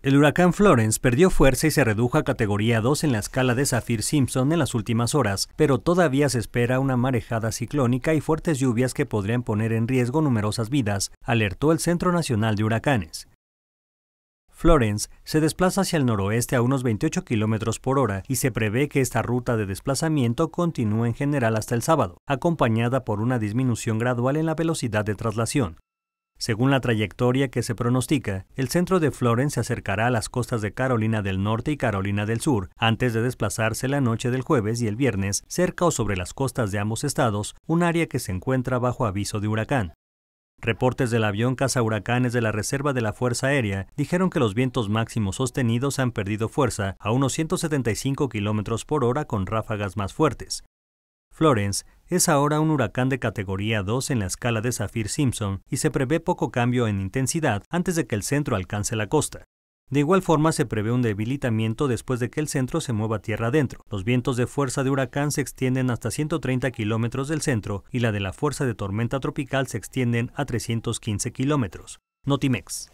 El huracán Florence perdió fuerza y se redujo a categoría 2 en la escala de Saffir-Simpson en las últimas horas, pero todavía se espera una marejada ciclónica y fuertes lluvias que podrían poner en riesgo numerosas vidas, alertó el Centro Nacional de Huracanes. Florence se desplaza hacia el noroeste a unos 28 kilómetros por hora y se prevé que esta ruta de desplazamiento continúe en general hasta el sábado, acompañada por una disminución gradual en la velocidad de traslación. Según la trayectoria que se pronostica, el centro de Florence se acercará a las costas de Carolina del Norte y Carolina del Sur antes de desplazarse la noche del jueves y el viernes cerca o sobre las costas de ambos estados, un área que se encuentra bajo aviso de huracán. Reportes del avión huracanes de la Reserva de la Fuerza Aérea dijeron que los vientos máximos sostenidos han perdido fuerza a unos 175 km por hora con ráfagas más fuertes. Florence es ahora un huracán de categoría 2 en la escala de Saffir-Simpson y se prevé poco cambio en intensidad antes de que el centro alcance la costa. De igual forma, se prevé un debilitamiento después de que el centro se mueva tierra adentro. Los vientos de fuerza de huracán se extienden hasta 130 kilómetros del centro y la de la fuerza de tormenta tropical se extienden a 315 kilómetros. Notimex.